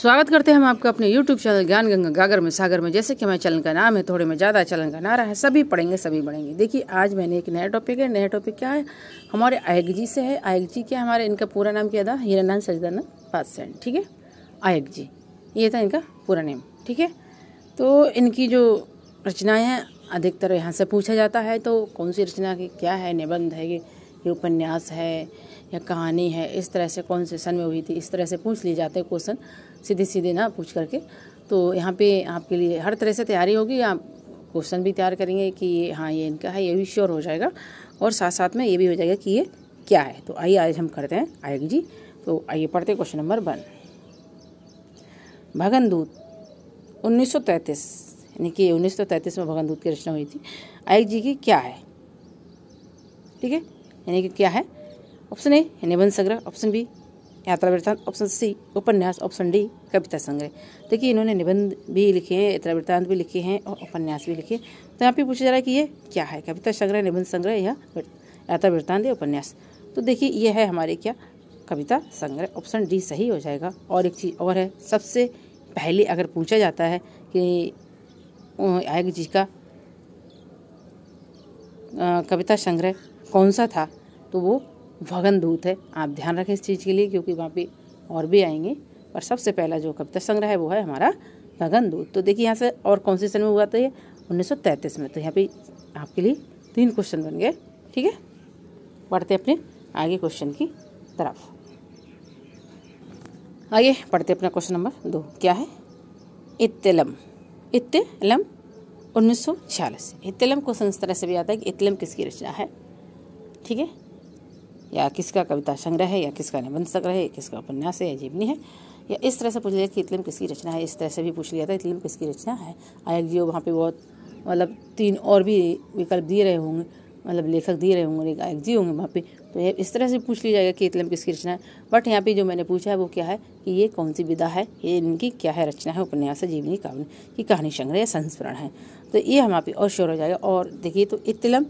स्वागत करते हैं हम आपका अपने YouTube चैनल ज्ञान गंगा गागर में सागर में जैसे कि हमारे चैनल का नाम है थोड़े में ज़्यादा चैनल का नारा है सभी पढ़ेंगे सभी बढ़ेंगे देखिए आज मैंने एक नया टॉपिक है नया टॉपिक क्या है हमारे आयग जी से है आयग जी क्या हमारे इनका पूरा नाम क्या था हीरानान सजदाना पासैन ठीक है आयग जी ये था इनका पूरा नेम ठीक है तो इनकी जो रचनाएँ हैं अधिकतर यहाँ से पूछा जाता है तो कौन सी रचना की क्या है निबंध है ये उपन्यास है या कहानी है इस तरह से कौन सन में हुई थी इस तरह से पूछ लिए जाते हैं क्वेश्चन सीधे सीधे ना पूछ करके तो यहाँ पे आपके लिए हर तरह से तैयारी होगी आप क्वेश्चन भी तैयार करेंगे कि ये हाँ ये इनका है ये भी श्योर हो जाएगा और साथ साथ में ये भी हो जाएगा कि ये क्या है तो आइए आज हम करते हैं आयोग जी तो आइए पढ़ते क्वेश्चन नंबर वन भगन दूत उन्नीस यानी कि उन्नीस में भगन दूत की रचना हुई थी आयोग जी की क्या है ठीक है यानी कि क्या है ऑप्शन ए निबंध संग्रह ऑप्शन बी यात्रा वृत्तांत ऑप्शन सी उपन्यास ऑप्शन डी कविता संग्रह देखिए इन्होंने निबंध भी लिखे हैं यात्रा वृत्तांत भी लिखे हैं और उपन्यास भी लिखे तो यहाँ पे पूछा जा रहा है कि ये क्या है कविता संग्रह निबंध संग्रह या यात्रा वृत्तांत या उपन्यास तो देखिए ये है हमारे क्या कविता संग्रह ऑप्शन डी सही हो जाएगा और एक चीज़ और है सबसे पहले अगर पूछा जाता है कि आयोग जी का कविता संग्रह कौन सा था तो वो भगन दूत है आप ध्यान रखें इस चीज़ के लिए क्योंकि वहाँ पे और भी आएंगे पर सबसे पहला जो कविता संग्रह है वो है हमारा भगन दूत तो देखिए यहाँ से और कौन से सन में हुआ था तो ये उन्नीस में तो यहाँ पे आपके लिए तीन क्वेश्चन बन गए ठीक है पढ़ते अपने आगे क्वेश्चन की तरफ आइए पढ़ते अपना क्वेश्चन नंबर दो क्या है इतलम इतलम उन्नीस सौ छियालीस इतलम को तरह से भी आता है कि इतलम किसकी रचना है ठीक है या किसका कविता संग्रह है या किसका निबंध संग्रह है किसका उपन्यास है या जीवनी है या इस तरह से पूछ लिया कि इतलिम किसकी रचना है इस तरह से भी पूछ लिया था इतलिम किसकी रचना है आयोग जी वहाँ पर बहुत मतलब तीन और भी विकल्प दिए रहे होंगे मतलब लेखक दिए रहे होंगे गायक जी होंगे वहाँ पे तो ये इस तरह से पूछ लिया जाएगा कि इतलम किसकी रचना है बट यहाँ पे जो मैंने पूछा है वो क्या है कि ये कौन सी विधा है ये इनकी क्या है रचना है उपन्यास है जीवनी काव्य की कहानी संग्रह या संस्मरण है तो ये हम पे और श्योर हो जाएगा और देखिए तो इतलम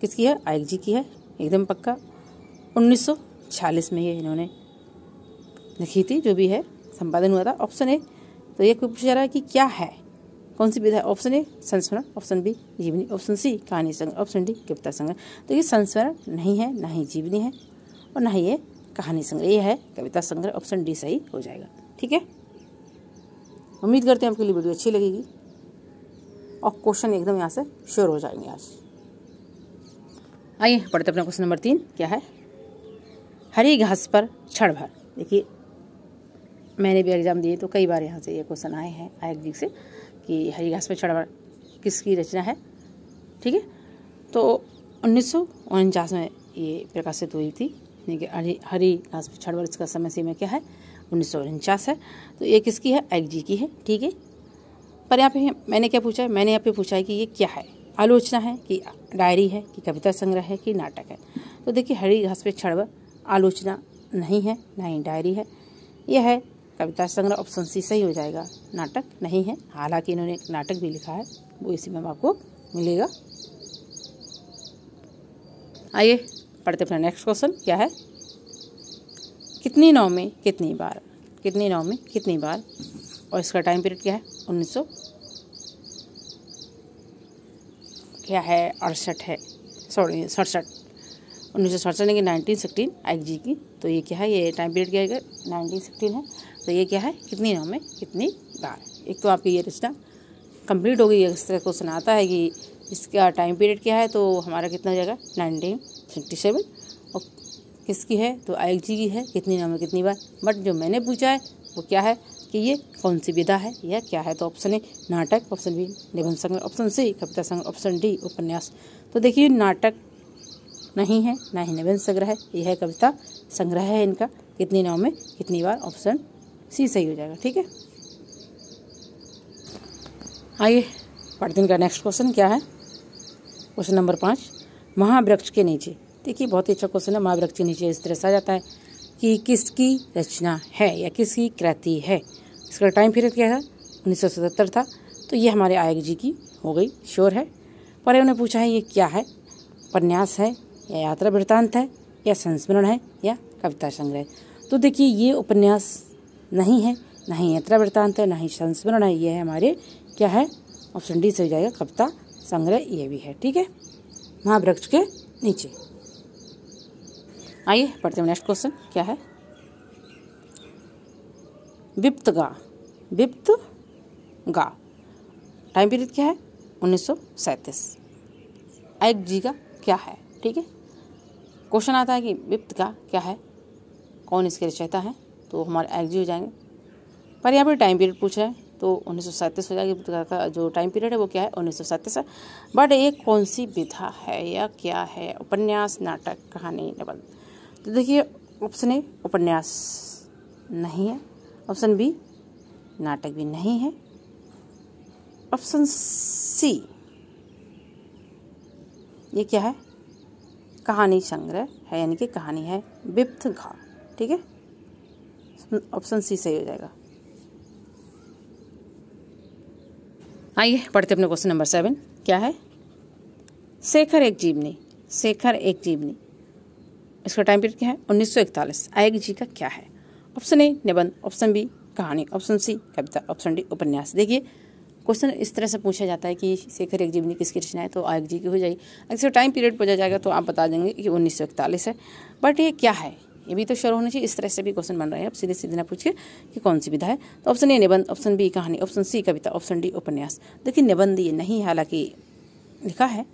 किसकी है आयक जी की है एकदम पक्का 1946 में ये इन्होंने लिखी थी जो भी है संपादन हुआ था ऑप्शन ए तो ये कोई पूछा जा रहा है कि क्या है कौन सी विधा है ऑप्शन ए संस्मरण ऑप्शन बी जीवनी ऑप्शन सी कहानी संग्रह ऑप्शन डी कविता संग्रह तो ये संस्मरण नहीं है ना ही जीवनी है और ना ही ये कहानी संग्रह ये है कविता संग्रह ऑप्शन डी सही हो जाएगा ठीक है उम्मीद करते हैं आपके लिए वीडियो अच्छी लगेगी और क्वेश्चन एकदम यहाँ से श्योर हो जाएंगे आज आइए पढ़ते अपना क्वेश्चन नंबर तीन क्या है हरी घास पर क्षण भर देखिए मैंने भी एग्ज़ाम दिए तो कई बार यहाँ से ये क्वेश्चन आए हैं आय जी से कि हरी घास पर क्षण भर किसकी रचना है ठीक है तो उन्नीस में ये प्रकाशित हुई थी यानी कि हरी हरी घास पर क्षण भर इसका समय सीमा क्या है उन्नीस है तो ये किसकी है आय जी की है ठीक है पर यहाँ पे मैंने क्या पूछा है मैंने यहाँ पे पूछा है कि ये क्या है आलोचना है कि डायरी है कि कविता संग्रह है कि नाटक है तो देखिए हरी घास पे छड़वा आलोचना नहीं है ना ही डायरी है यह है कविता संग्रह ऑप्शन सी सही हो जाएगा नाटक नहीं है हालांकि इन्होंने एक नाटक भी लिखा है वो इसी में आपको मिलेगा आइए पढ़ते अपना नेक्स्ट क्वेश्चन क्या है कितनी नौ में कितनी बार कितनी नौ में कितनी बार और इसका टाइम पीरियड क्या है उन्नीस सौ क्या है अड़सठ है सॉरी सड़सठ उन्नीस सौ सड़सठ यानी नाइनटीन सिक्सटीन आई जी की तो ये क्या है ये टाइम पीरियड क्या है नाइनटीन सिक्सटीन है तो ये क्या है कितनी नाम में कितनी बार एक तो आपकी ये रिश्ता कंप्लीट हो गई इस तरह क्वेश्चन आता है कि इसका टाइम पीरियड क्या है तो हमारा कितना हो जाएगा नाइनटीन सिक्सटी सेवन और किसकी है तो आई जी की है कितनी नाम है कितनी बार बट जो मैंने पूछा है वो क्या है कि ये कौन सी विधा है या क्या है तो ऑप्शन ए नाटक ऑप्शन बी निबंध संग्रह ऑप्शन सी कविता संग्रह ऑप्शन डी उपन्यास तो देखिए नाटक नहीं है ना ही निबंध संग्रह यह कविता संग्रह है इनका कितनी नाव में कितनी बार ऑप्शन सी सही हो जाएगा ठीक है आइए पढ़ते का नेक्स्ट क्वेश्चन क्या है क्वेश्चन नंबर पाँच महावृक्ष के नीचे देखिए बहुत ही अच्छा क्वेश्चन है महावृक्ष के नीचे इस तरह से आ जाता है कि किसकी रचना है या किसकी कृति है इसका टाइम पीरियड क्या था उन्नीस सौ सतहत्तर था तो ये हमारे आयक जी की हो गई श्योर है पर उन्हें पूछा है ये क्या है उपन्यास है या यात्रा वृत्तांत है या संस्मरण है या कविता संग्रह तो देखिए ये उपन्यास नहीं है ना ही यात्रा वृत्तांत है ना ही संस्मरण है ये है हमारे क्या है ऑप्शन डी से हो जाएगा कविता संग्रह ये भी है ठीक है महावृक्ष के नीचे आइए पढ़ते हैं नेक्स्ट क्वेश्चन क्या है विप्त गा विप्त गा टाइम पीरियड क्या है उन्नीस सौ सैंतीस एक जी का क्या है ठीक है क्वेश्चन आता है कि विप्त का क्या है कौन इसके रचयिता है तो हमारे एग्जी हो जाएंगे पर यहाँ पर टाइम पीरियड पूछा है तो उन्नीस हो जाएगा का जो टाइम पीरियड है वो क्या है उन्नीस सौ बट ये कौन सी विधा है या क्या है उपन्यास नाटक कहानी निबंध तो देखिए ऑप्शन ए उपन्यास नहीं है ऑप्शन बी नाटक भी नहीं है ऑप्शन सी ये क्या है कहानी संग्रह है यानी कि कहानी है बिप्थ घा ठीक है ऑप्शन सी सही हो जाएगा आइए पढ़ते अपने क्वेश्चन नंबर सेवन क्या है शेखर एक जीवनी शेखर एक जीवनी इसका टाइम पीरियड क्या है उन्नीस सौ इकतालीस आयोग जी का क्या है ऑप्शन ए निबंध ऑप्शन बी कहानी ऑप्शन सी कविता ऑप्शन डी उपन्यास देखिए क्वेश्चन इस तरह से पूछा जाता है कि शेखर एक जीवनी किसकी रचना है तो आयक जी की हो जाएगी अक्सर टाइम पीरियड पूछा जाएगा तो आप बता देंगे कि उन्नीस है बट ये क्या है ये भी तो शुरू होना चाहिए इस तरह से भी क्वेश्चन बन रहे हैं आप सीधे सीधे ना पूछिए कि कौन सी विधा है तो ऑप्शन ए निबंध ऑप्शन बी कहानी ऑप्शन सी कविता ऑप्शन डी उपन्यास देखिए निबंध ये नहीं हालांकि लिखा है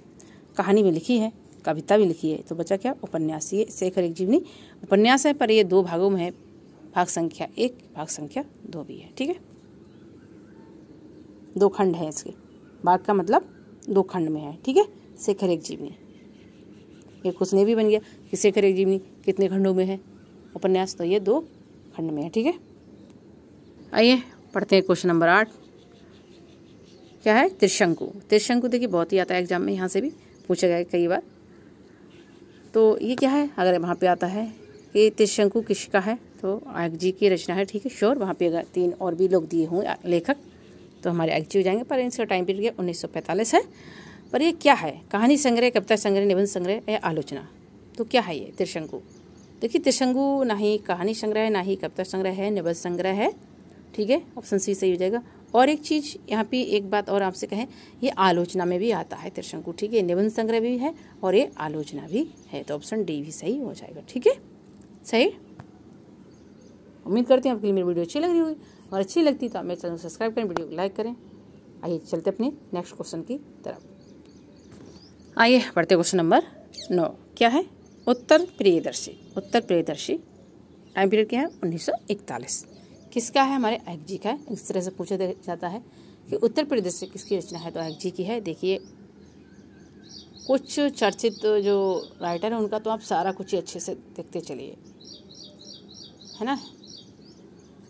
कहानी भी लिखी है कविता भी लिखी है तो बचा क्या उपन्यास ये शेखर एक जीवनी उपन्यास है पर ये दो भागों में है भाग संख्या एक भाग संख्या दो भी है ठीक है दो खंड है इसके भाग का मतलब दो खंड में है ठीक है शेखर एक जीवनी ये कुछ नहीं भी बन गया कि शेखर एक जीवनी कितने खंडों में है उपन्यास तो ये दो खंड में है ठीक है आइए पढ़ते हैं क्वेश्चन नंबर आठ क्या है त्रिशंकु त्रिशंकु देखिए बहुत ही आता है एग्जाम में यहाँ से भी पूछा गया कई बार तो ये क्या है अगर वहाँ पे आता है कि त्रिशंकु किसका है तो आग जी की रचना है ठीक है श्योर वहाँ पे अगर तीन और भी लोग दिए हों लेखक तो हमारे एग्जी हो जाएंगे पर इनका टाइम पीरियड उन्नीस है पर ये क्या है कहानी संग्रह कविता संग्रह निबंध संग्रह या आलोचना तो क्या है ये त्रिशंकु देखिए त्रिशंकु ना ही कहानी संग्रह है ना ही कविता संग्रह है निबंध संग्रह है ठीक है ऑप्शन सी सही हो जाएगा और एक चीज़ यहाँ पे एक बात और आपसे कहें ये आलोचना में भी आता है त्रिशंकु ठीक है निबंध संग्रह भी है और ये आलोचना भी है तो ऑप्शन डी भी सही हो जाएगा ठीक है सही उम्मीद करती हूँ आपके लिए मेरी वीडियो अच्छी लग रही होगी और अच्छी लगती तो आप मेरे चैनल को सब्सक्राइब करें वीडियो को लाइक करें आइए चलते अपने नेक्स्ट क्वेश्चन की तरफ आइए बढ़ते क्वेश्चन नंबर नौ क्या है उत्तर प्रियदर्शी उत्तर प्रियदर्शी टाइम पीरियड क्या है उन्नीस किसका है हमारे एग जी का है इस तरह से पूछा जाता है कि उत्तर प्रदेश किसकी रचना है तो एग जी की है देखिए कुछ चर्चित जो राइटर हैं उनका तो आप सारा कुछ ही अच्छे से देखते चलिए है ना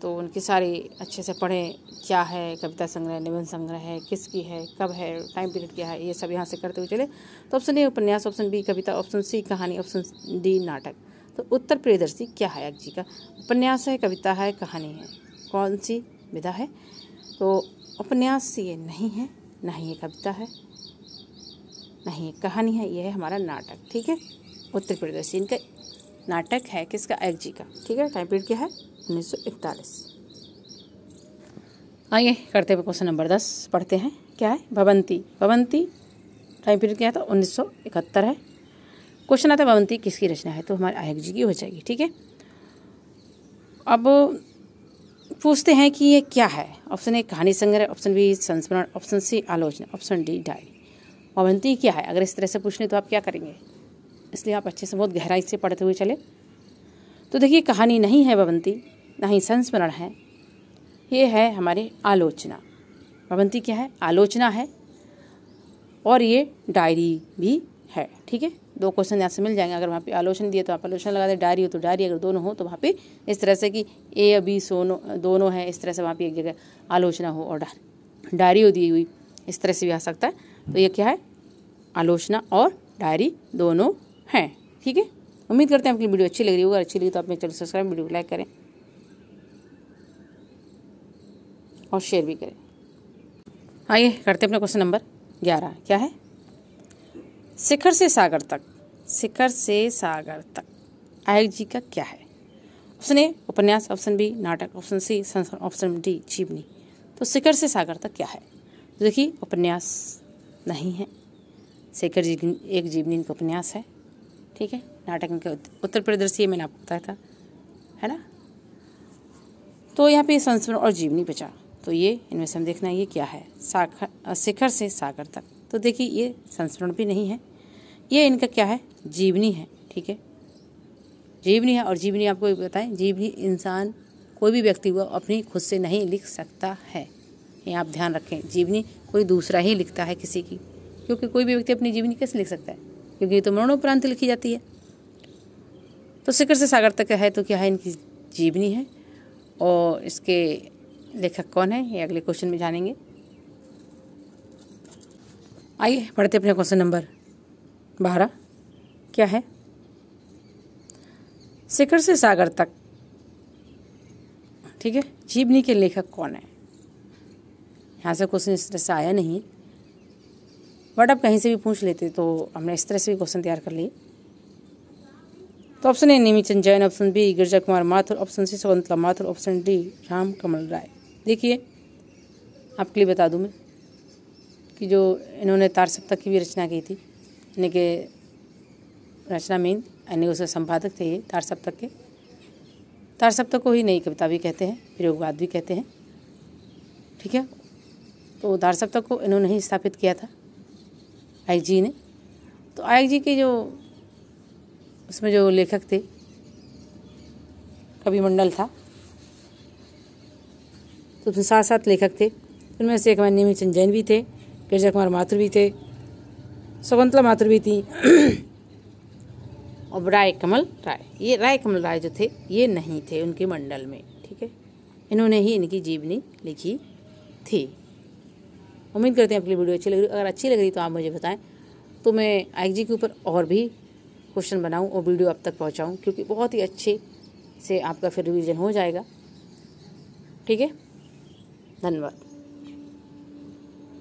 तो उनकी सारी अच्छे से पढ़ें क्या है कविता संग्रह निबंध संग्रह है किसकी है कब है टाइम पीरियड क्या है ये सब यहाँ से करते हुए चले तो ऑप्शन ए उपन्यास ऑप्शन बी कविता ऑप्शन सी कहानी ऑप्शन डी नाटक तो उत्तर प्रियदर्शी क्या है जी का उपन्यास है कविता है कहानी है कौन सी विधा है तो उपन्यास ये नहीं है ना ही ये कविता है ना ही ये कहानी है ये है हमारा नाटक ठीक है उत्तर प्रदेश इनका नाटक है किसका एग जी का ठीक है टाइम पीरियड क्या है उन्नीस सौ इकतालीस आइए करते हुए क्वेश्चन नंबर दस पढ़ते हैं क्या है भवंती भवंती टाइम पीरियड क्या था तो? उन्नीस सौ इकहत्तर है क्वेश्चन आता है भवंती किसकी रचना है तो हमारे आयक जी की हो जाएगी ठीक है अब पूछते हैं कि ये क्या है ऑप्शन ए कहानी संग्रह ऑप्शन बी संस्मरण ऑप्शन सी आलोचना ऑप्शन डी डायरी भवंती क्या है अगर इस तरह से पूछ लें तो आप क्या करेंगे इसलिए आप अच्छे से बहुत गहराई से पढ़ते हुए चले तो देखिए कहानी नहीं है भवंती ना ही संस्मरण है ये है हमारे आलोचना भवंती क्या है आलोचना है और ये डायरी भी है ठीक है दो क्वेश्चन यहाँ से मिल जाएंगे अगर वहाँ पे आलोचना दिए तो आप आलोचना लगा दें डायरी हो तो डायरी अगर दोनों हो तो वहाँ पे इस तरह से कि ए अभी सोनो दोनों है इस तरह से वहाँ पे एक जगह आलोचना हो और डायरी हो दी हुई इस तरह से भी आ सकता है तो ये क्या है आलोचना और डायरी दोनों हैं ठीक है उम्मीद करते हैं आपकी वीडियो अच्छी लग रही होगी अच्छी लगी तो आप मेरे चैनल सब्सक्राइब वीडियो को लाइक करें और शेयर भी करें आइए हाँ, करते अपना क्वेश्चन नंबर ग्यारह क्या है शिखर से सागर तक शिखर से सागर तक आयक जी का क्या है ऑप्शन ए उपन्यास ऑप्शन बी नाटक ऑप्शन सी संस्करण ऑप्शन डी जीवनी तो शिखर से सागर तक क्या है तो देखिए उपन्यास नहीं है शिखर जी एक जीवनी का उपन्यास है ठीक है नाटक इनके उत्तर प्रदर्शीय मैंने आपको बताया था है ना तो यहाँ पे संस्मरण और जीवनी बचा तो ये इनमें से हम देखना ये क्या है साखर शिखर से सागर तक तो देखिए ये संस्मरण भी नहीं है ये इनका क्या है जीवनी है ठीक है जीवनी है और जीवनी आपको बताएं जीवनी इंसान कोई भी व्यक्ति हुआ अपनी खुद से नहीं लिख सकता है ये आप ध्यान रखें जीवनी कोई दूसरा ही लिखता है किसी की क्योंकि कोई भी व्यक्ति अपनी जीवनी कैसे लिख सकता है क्योंकि ये तो मरणोपरांत लिखी जाती है तो शिखर से सागर तक है तो क्या है इनकी जीवनी है और इसके लेखक कौन है ये अगले क्वेश्चन में जानेंगे आइए पढ़ते अपने क्वेश्चन नंबर बारह क्या है शिखर से सागर तक ठीक है जीवनी के लेखक कौन है यहाँ से क्वेश्चन इस तरह से आया नहीं बट आप कहीं से भी पूछ लेते तो हमने इस तरह से भी क्वेश्चन तैयार कर लिए तो option A Nemi Chand Jain option B Girija Kumar Mathur option C Shakuntala Mathur option D Ram Kamal Rai देखिए आपके लिए बता दूं मैं कि जो इन्होंने तार सप्तक की भी रचना की थी यानी कि रचना में यानी उसके संपादक थे ये तार सप्तक के तार सप्तक को ही नई कविता भी कहते हैं प्रयोगवाद भी कहते हैं ठीक है तो तार सप्तक को इन्होंने ही स्थापित किया था आयक जी ने तो आयक जी के जो उसमें जो लेखक थे कवि मंडल था तो उसमें सात सात लेखक थे उनमें से एक हमारे नेमी चंद जैन भी थे गिरजा कुमार माथुर भी थे शकुंतला माथुर भी थी और राय कमल राय ये राय कमल राय जो थे ये नहीं थे उनके मंडल में ठीक है इन्होंने ही इनकी जीवनी लिखी थी उम्मीद करते हैं आपकी वीडियो अच्छी लग रही अगर अच्छी लग रही तो आप मुझे बताएं तो मैं आई जी के ऊपर और भी क्वेश्चन बनाऊं और वीडियो आप तक पहुंचाऊं क्योंकि बहुत ही अच्छे से आपका फिर रिवीजन हो जाएगा ठीक है ధన్యవాదాలు